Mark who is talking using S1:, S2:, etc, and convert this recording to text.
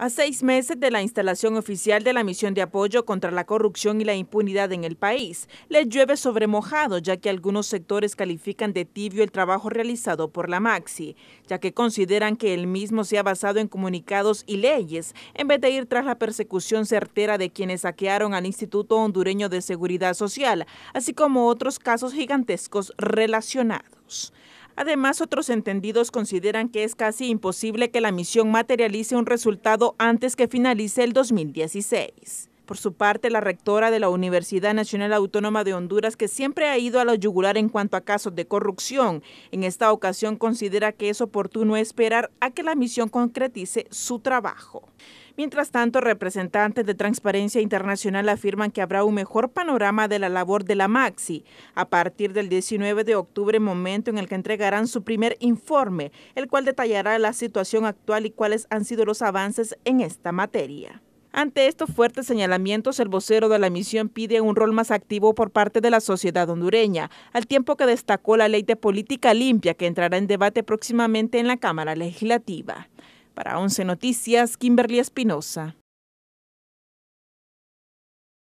S1: A seis meses de la instalación oficial de la misión de apoyo contra la corrupción y la impunidad en el país, le llueve sobre mojado, ya que algunos sectores califican de tibio el trabajo realizado por la Maxi, ya que consideran que el mismo se ha basado en comunicados y leyes, en vez de ir tras la persecución certera de quienes saquearon al Instituto Hondureño de Seguridad Social, así como otros casos gigantescos relacionados. Además, otros entendidos consideran que es casi imposible que la misión materialice un resultado antes que finalice el 2016. Por su parte, la rectora de la Universidad Nacional Autónoma de Honduras, que siempre ha ido a la yugular en cuanto a casos de corrupción, en esta ocasión considera que es oportuno esperar a que la misión concretice su trabajo. Mientras tanto, representantes de Transparencia Internacional afirman que habrá un mejor panorama de la labor de la Maxi a partir del 19 de octubre, momento en el que entregarán su primer informe, el cual detallará la situación actual y cuáles han sido los avances en esta materia. Ante estos fuertes señalamientos, el vocero de la misión pide un rol más activo por parte de la sociedad hondureña, al tiempo que destacó la ley de política limpia que entrará en debate próximamente en la Cámara Legislativa. Para 11 Noticias, Kimberly Espinosa.